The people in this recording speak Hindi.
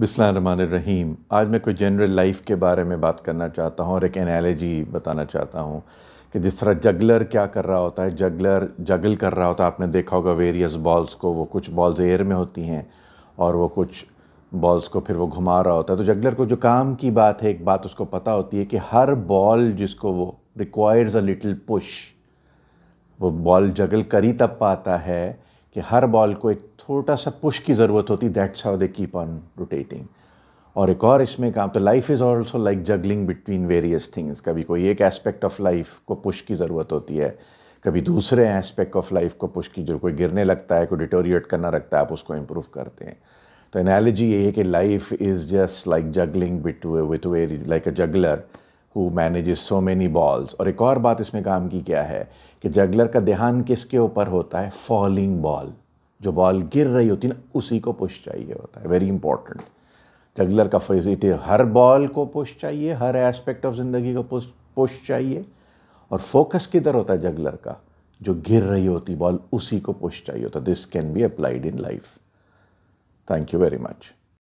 बिस्मिल्लाहिर्रहमानिर्रहीम आज मैं कोई जनरल लाइफ के बारे में बात करना चाहता हूँ और एक एनालॉजी बताना चाहता हूँ कि जिस तरह जगलर क्या कर रहा होता है जगलर जगल कर रहा होता है आपने देखा होगा वेरियस बॉल्स को वो कुछ बॉल्स एयर में होती हैं और वो कुछ बॉल्स को फिर वो घुमा रहा होता है तो जगलर को जो काम की बात है एक बात उसको पता होती है कि हर बॉल जिसको वो रिक्वायर्स अ लिटिल पुश वो बॉल जगल कर ही तब पाता है कि हर बॉल को एक छोटा सा पुश की ज़रूरत होती that's how they keep on rotating और एक और इसमें काम तो life is also like juggling between various things कभी कोई एक एस्पेक्ट ऑफ लाइफ को पुश की ज़रूरत होती है कभी दूसरे एस्पेक्ट ऑफ लाइफ को पुश की जो कोई गिरने लगता है कोई डिटोरिएट करना रखता है आप उसको इम्प्रूव करते हैं तो एनालॉजी ये है कि life is just like juggling bit with very like a juggler who manage so many balls और एक और बात इसमें काम की क्या है कि जगलर का ध्यान किसके ऊपर होता है फॉलिंग बॉल जो बॉल गिर रही होती है ना उसी को पुश चाहिए होता है वेरी इंपॉर्टेंट जगलर का फेजिटिव हर बॉल को पुश चाहिए हर एस्पेक्ट ऑफ ज़िंदगी को पुश पुश चाहिए और फोकस किधर होता है जगलर का जो गिर रही होती बॉल उसी को पुश चाहिए होता this can be applied in life thank you very much